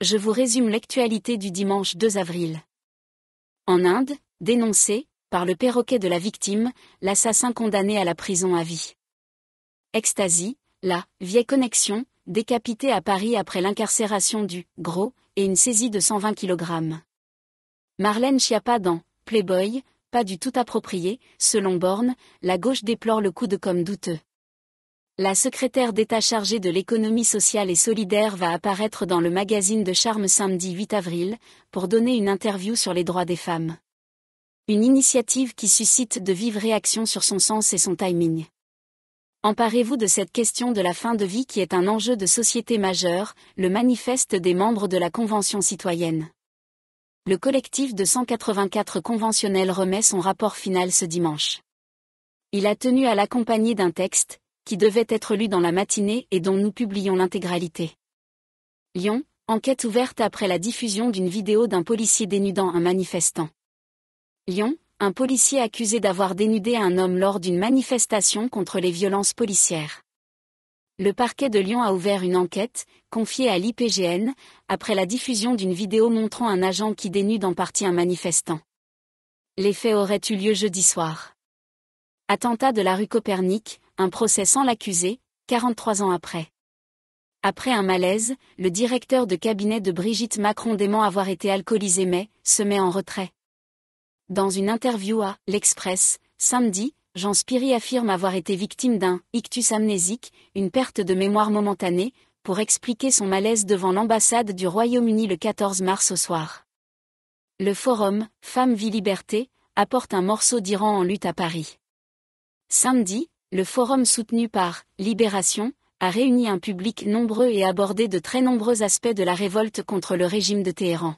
je vous résume l'actualité du dimanche 2 avril. En Inde, dénoncé, par le perroquet de la victime, l'assassin condamné à la prison à vie. Ecstasy, la vieille connexion, décapité à Paris après l'incarcération du gros et une saisie de 120 kg. Marlène Schiappa dans Playboy, pas du tout approprié, selon Borne, la gauche déplore le coup de comme douteux la secrétaire d'État chargée de l'économie sociale et solidaire va apparaître dans le magazine de Charme samedi 8 avril, pour donner une interview sur les droits des femmes. Une initiative qui suscite de vives réactions sur son sens et son timing. Emparez-vous de cette question de la fin de vie qui est un enjeu de société majeur, le manifeste des membres de la Convention citoyenne. Le collectif de 184 conventionnels remet son rapport final ce dimanche. Il a tenu à l'accompagner d'un texte, qui devait être lu dans la matinée et dont nous publions l'intégralité. Lyon, enquête ouverte après la diffusion d'une vidéo d'un policier dénudant un manifestant. Lyon, un policier accusé d'avoir dénudé un homme lors d'une manifestation contre les violences policières. Le parquet de Lyon a ouvert une enquête, confiée à l'IPGN, après la diffusion d'une vidéo montrant un agent qui dénude en partie un manifestant. Les faits auraient eu lieu jeudi soir. Attentat de la rue Copernic, un procès sans l'accusé, 43 ans après. Après un malaise, le directeur de cabinet de Brigitte Macron dément avoir été alcoolisé mais se met en retrait. Dans une interview à L'Express, samedi, Jean Spiry affirme avoir été victime d'un ictus amnésique, une perte de mémoire momentanée, pour expliquer son malaise devant l'ambassade du Royaume-Uni le 14 mars au soir. Le forum Femme Vie Liberté apporte un morceau d'Iran en lutte à Paris. Samedi, le forum soutenu par Libération a réuni un public nombreux et abordé de très nombreux aspects de la révolte contre le régime de Téhéran.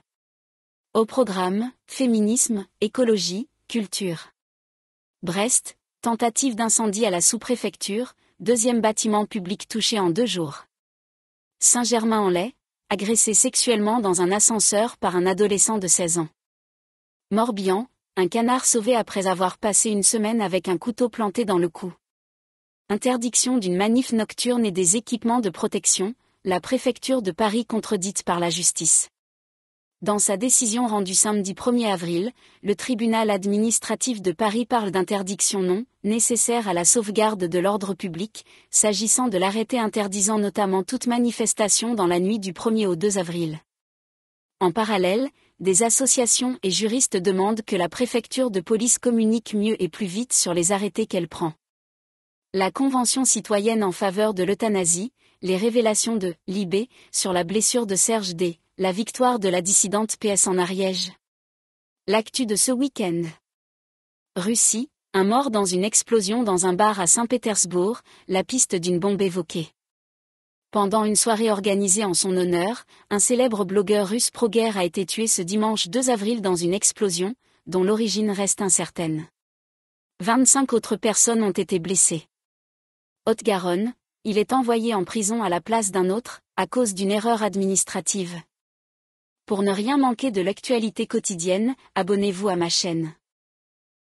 Au programme, féminisme, écologie, culture. Brest, tentative d'incendie à la sous-préfecture, deuxième bâtiment public touché en deux jours. Saint-Germain-en-Laye, agressé sexuellement dans un ascenseur par un adolescent de 16 ans. Morbihan, un canard sauvé après avoir passé une semaine avec un couteau planté dans le cou. Interdiction d'une manif nocturne et des équipements de protection, la préfecture de Paris contredite par la justice. Dans sa décision rendue samedi 1er avril, le tribunal administratif de Paris parle d'interdiction non nécessaire à la sauvegarde de l'ordre public, s'agissant de l'arrêté interdisant notamment toute manifestation dans la nuit du 1er au 2 avril. En parallèle, des associations et juristes demandent que la préfecture de police communique mieux et plus vite sur les arrêtés qu'elle prend. La Convention citoyenne en faveur de l'euthanasie, les révélations de Libé sur la blessure de Serge D, la victoire de la dissidente PS en Ariège. L'actu de ce week-end. Russie, un mort dans une explosion dans un bar à Saint-Pétersbourg, la piste d'une bombe évoquée. Pendant une soirée organisée en son honneur, un célèbre blogueur russe pro-guerre a été tué ce dimanche 2 avril dans une explosion, dont l'origine reste incertaine. 25 autres personnes ont été blessées. Haute-Garonne, il est envoyé en prison à la place d'un autre, à cause d'une erreur administrative. Pour ne rien manquer de l'actualité quotidienne, abonnez-vous à ma chaîne.